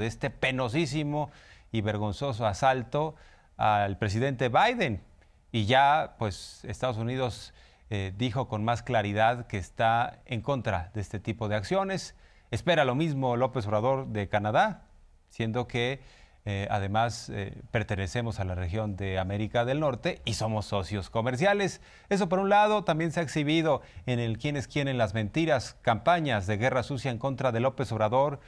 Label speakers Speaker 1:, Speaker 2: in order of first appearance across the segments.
Speaker 1: de este penosísimo y vergonzoso asalto al presidente Biden. Y ya, pues, Estados Unidos eh, dijo con más claridad que está en contra de este tipo de acciones. Espera lo mismo López Obrador de Canadá, siendo que eh, además eh, pertenecemos a la región de América del Norte y somos socios comerciales. Eso por un lado también se ha exhibido en el quién es quién en las mentiras, campañas de guerra sucia en contra de López Obrador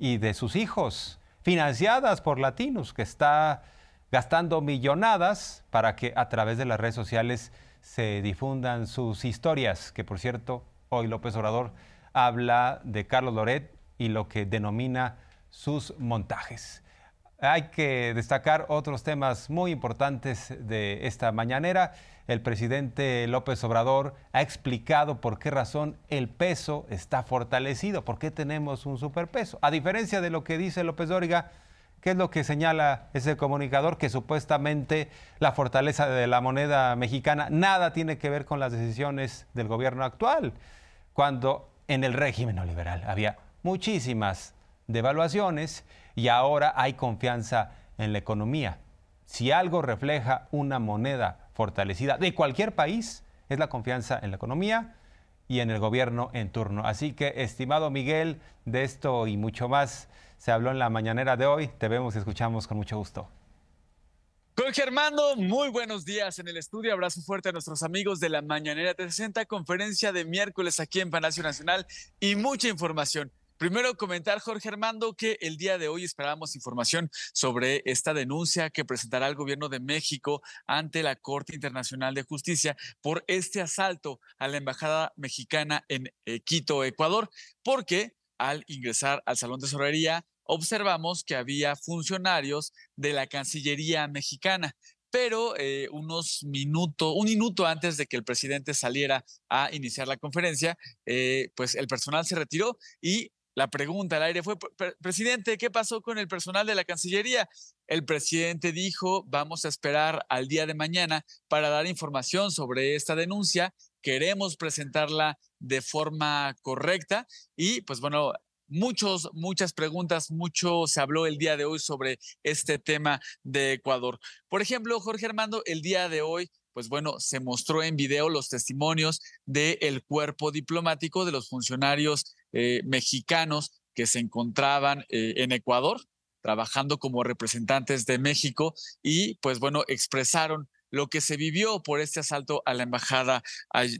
Speaker 1: y de sus hijos, financiadas por Latinos, que está gastando millonadas para que a través de las redes sociales se difundan sus historias, que por cierto, hoy López Obrador habla de Carlos Loret y lo que denomina sus montajes. Hay que destacar otros temas muy importantes de esta mañanera. El presidente López Obrador ha explicado por qué razón el peso está fortalecido, por qué tenemos un superpeso. A diferencia de lo que dice López Dóriga, ¿qué es lo que señala ese comunicador? Que supuestamente la fortaleza de la moneda mexicana nada tiene que ver con las decisiones del gobierno actual, cuando en el régimen neoliberal había muchísimas devaluaciones y ahora hay confianza en la economía. Si algo refleja una moneda fortalecida de cualquier país, es la confianza en la economía y en el gobierno en turno. Así que, estimado Miguel, de esto y mucho más se habló en la mañanera de hoy. Te vemos y escuchamos con mucho gusto.
Speaker 2: Con Germando, muy buenos días en el estudio. Abrazo fuerte a nuestros amigos de la Mañanera 30 conferencia de miércoles aquí en Palacio Nacional y mucha información. Primero comentar, Jorge Armando, que el día de hoy esperábamos información sobre esta denuncia que presentará el gobierno de México ante la Corte Internacional de Justicia por este asalto a la Embajada Mexicana en eh, Quito, Ecuador, porque al ingresar al Salón de Sorrería observamos que había funcionarios de la Cancillería mexicana pero eh, unos minutos, un minuto antes de que el presidente saliera a iniciar la conferencia, eh, pues el personal se retiró y la pregunta al aire fue, presidente, ¿qué pasó con el personal de la Cancillería? El presidente dijo, vamos a esperar al día de mañana para dar información sobre esta denuncia, queremos presentarla de forma correcta y pues bueno, muchos, muchas preguntas, mucho se habló el día de hoy sobre este tema de Ecuador. Por ejemplo, Jorge Armando, el día de hoy pues bueno, se mostró en video los testimonios del cuerpo diplomático de los funcionarios eh, mexicanos que se encontraban eh, en Ecuador trabajando como representantes de México y pues bueno, expresaron lo que se vivió por este asalto a la embajada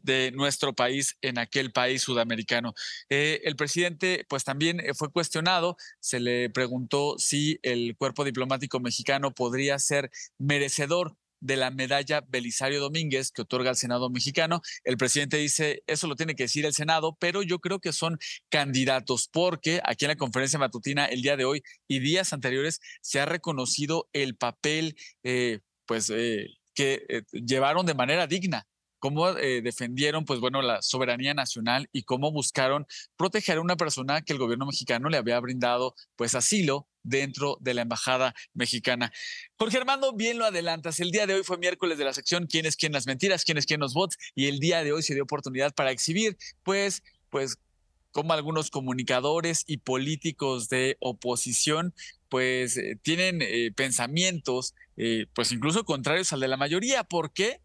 Speaker 2: de nuestro país en aquel país sudamericano. Eh, el presidente, pues también fue cuestionado, se le preguntó si el cuerpo diplomático mexicano podría ser merecedor de la medalla Belisario Domínguez que otorga el Senado mexicano. El presidente dice, eso lo tiene que decir el Senado, pero yo creo que son candidatos porque aquí en la conferencia matutina el día de hoy y días anteriores se ha reconocido el papel, eh, pues, eh, que eh, llevaron de manera digna cómo defendieron, pues bueno, la soberanía nacional y cómo buscaron proteger a una persona que el gobierno mexicano le había brindado, pues, asilo dentro de la Embajada Mexicana. Jorge Armando, bien lo adelantas. El día de hoy fue miércoles de la sección ¿Quién es quién las mentiras? ¿Quién es quién los bots? Y el día de hoy se dio oportunidad para exhibir, pues, pues como algunos comunicadores y políticos de oposición pues eh, tienen eh, pensamientos eh, pues incluso contrarios al de la mayoría. ¿Por qué?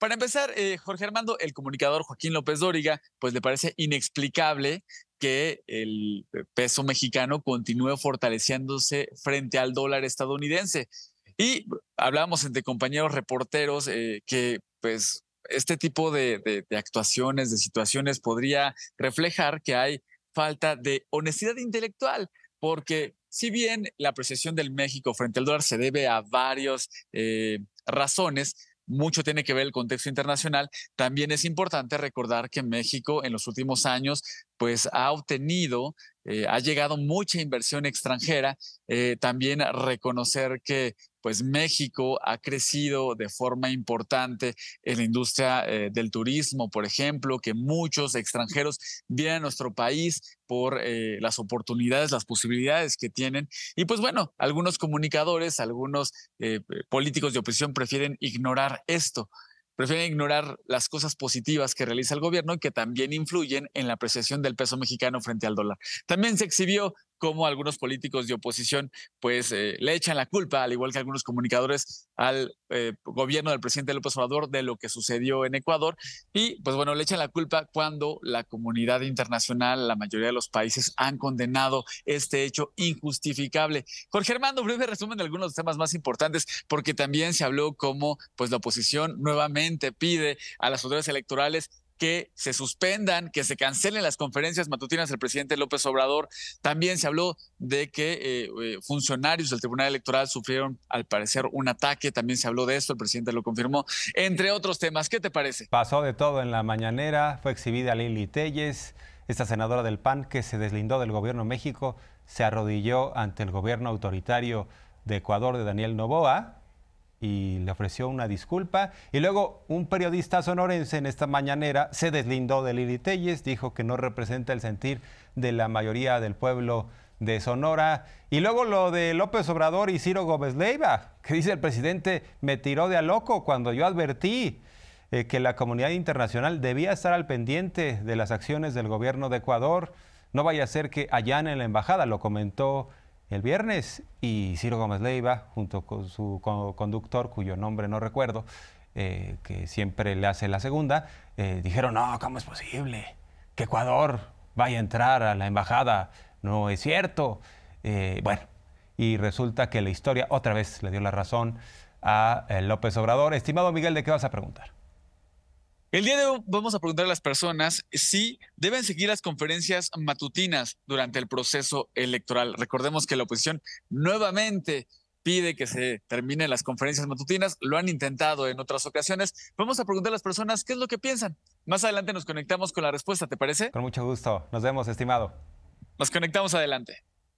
Speaker 2: Para empezar, eh, Jorge Armando, el comunicador Joaquín López Dóriga, pues le parece inexplicable que el peso mexicano continúe fortaleciéndose frente al dólar estadounidense. Y hablábamos entre compañeros reporteros eh, que pues este tipo de, actuaciones, de situaciones podría reflejar que hay falta de honestidad intelectual, porque si bien la apreciación del México frente al dólar se debe a varias eh, razones, mucho tiene que ver el contexto internacional. También es importante recordar que México en los últimos años pues ha obtenido, eh, ha llegado mucha inversión extranjera. Eh, también reconocer que pues México ha crecido de forma importante en la industria eh, del turismo, por ejemplo, que muchos extranjeros vienen a nuestro país por las oportunidades, las posibilidades que tienen. Y pues bueno, algunos comunicadores, algunos políticos de oposición prefieren ignorar esto prefieren ignorar las cosas positivas que realiza el gobierno y que también influyen en la apreciación del peso mexicano frente al dólar. También se exhibió cómo algunos políticos de oposición pues eh, le echan la culpa, al igual que algunos comunicadores, al eh, gobierno del presidente López Obrador de lo que sucedió en Ecuador. Y pues bueno, le echan la culpa cuando la comunidad internacional, la mayoría de los países han condenado este hecho injustificable. Jorge Armando, breve resumen de algunos temas más importantes, porque también se habló cómo pues la oposición nuevamente pide a las autoridades electorales que se suspendan, que se cancelen las conferencias matutinas del presidente López Obrador. También se habló de que eh, eh, funcionarios del Tribunal Electoral sufrieron, al parecer, un ataque. También se habló de esto, el presidente lo
Speaker 1: confirmó, entre otros temas. ¿Qué te parece? Pasó de todo en la mañanera, fue exhibida Lili Telles, esta senadora del PAN que se deslindó del gobierno México, se arrodilló ante el gobierno autoritario de Ecuador de Daniel Novoa y le ofreció una disculpa. Y luego un periodista sonorense en esta mañanera se deslindó de Lili Telles, dijo que no representa el sentir de la mayoría del pueblo de Sonora. Y luego lo de López Obrador y Ciro Gómez Leiva, que dice el presidente, me tiró de a loco cuando yo advertí eh, que la comunidad internacional debía estar al pendiente de las acciones del gobierno de Ecuador. No vaya a ser que allá en la embajada, lo comentó el viernes y Ciro Gómez Leiva, junto con su conductor, cuyo nombre no recuerdo, eh, que siempre le hace la segunda, eh, dijeron, no, ¿cómo es posible que Ecuador vaya a entrar a la embajada? No es cierto. Eh, bueno, y resulta que la historia otra vez le dio la razón a López Obrador. Estimado Miguel, ¿de qué vas a preguntar?
Speaker 2: El día de hoy vamos a preguntar a las personas si deben seguir las conferencias matutinas durante el proceso electoral. Recordemos que la oposición nuevamente pide que se terminen las conferencias matutinas, lo han intentado en otras ocasiones. Vamos a preguntar a las personas qué es lo que piensan. Más adelante nos conectamos con la respuesta, ¿te parece?
Speaker 1: Con mucho gusto. Nos vemos, estimado.
Speaker 2: Nos conectamos adelante.